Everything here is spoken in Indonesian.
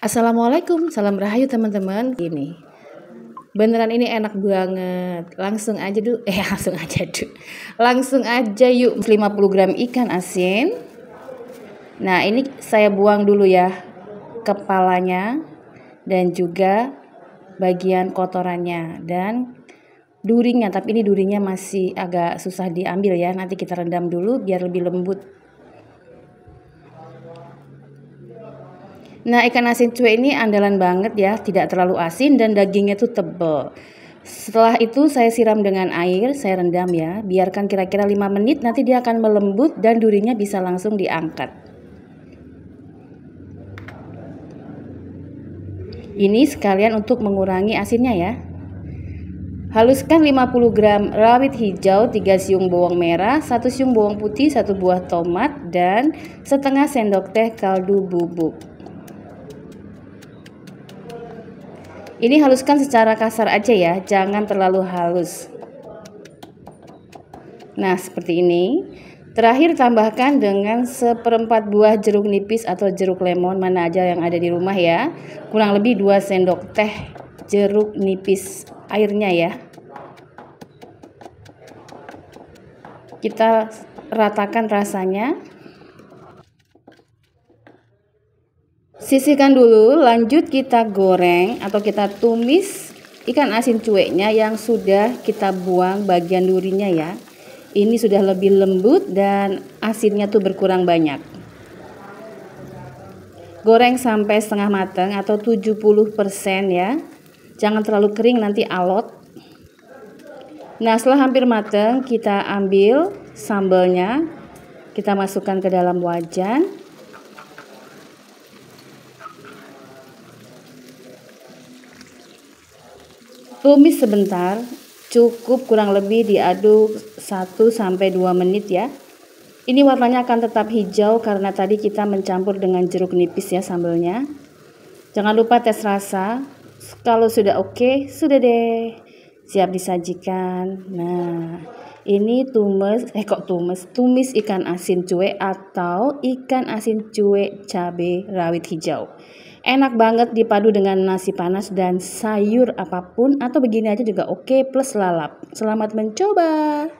Assalamualaikum, salam rahayu teman-teman. Ini beneran ini enak banget. Langsung aja dulu, eh langsung aja dulu. Langsung aja yuk 50 gram ikan asin. Nah ini saya buang dulu ya kepalanya dan juga bagian kotorannya dan durinya. Tapi ini durinya masih agak susah diambil ya. Nanti kita rendam dulu biar lebih lembut. Nah, ikan asin cuek ini andalan banget ya, tidak terlalu asin dan dagingnya tuh tebel. Setelah itu saya siram dengan air, saya rendam ya. Biarkan kira-kira 5 menit nanti dia akan melembut dan durinya bisa langsung diangkat. Ini sekalian untuk mengurangi asinnya ya. Haluskan 50 gram rawit hijau, 3 siung bawang merah, 1 siung bawang putih, 1 buah tomat, dan setengah sendok teh kaldu bubuk. Ini haluskan secara kasar aja ya, jangan terlalu halus. Nah, seperti ini. Terakhir tambahkan dengan seperempat buah jeruk nipis atau jeruk lemon mana aja yang ada di rumah ya. Kurang lebih 2 sendok teh jeruk nipis airnya ya. Kita ratakan rasanya. Sisihkan dulu, lanjut kita goreng atau kita tumis ikan asin cueknya yang sudah kita buang bagian durinya ya. Ini sudah lebih lembut dan asinnya tuh berkurang banyak. Goreng sampai setengah matang atau 70% ya. Jangan terlalu kering nanti alot. Nah, setelah hampir matang, kita ambil sambalnya. Kita masukkan ke dalam wajan. Tumis sebentar, cukup kurang lebih diaduk 1 sampai 2 menit ya. Ini warnanya akan tetap hijau karena tadi kita mencampur dengan jeruk nipis ya sambalnya. Jangan lupa tes rasa. Kalau sudah oke, okay, sudah deh. Siap disajikan. Nah, ini tumis eh kok tumis tumis ikan asin cuek atau ikan asin cuek cabe rawit hijau enak banget dipadu dengan nasi panas dan sayur apapun atau begini aja juga oke plus lalap selamat mencoba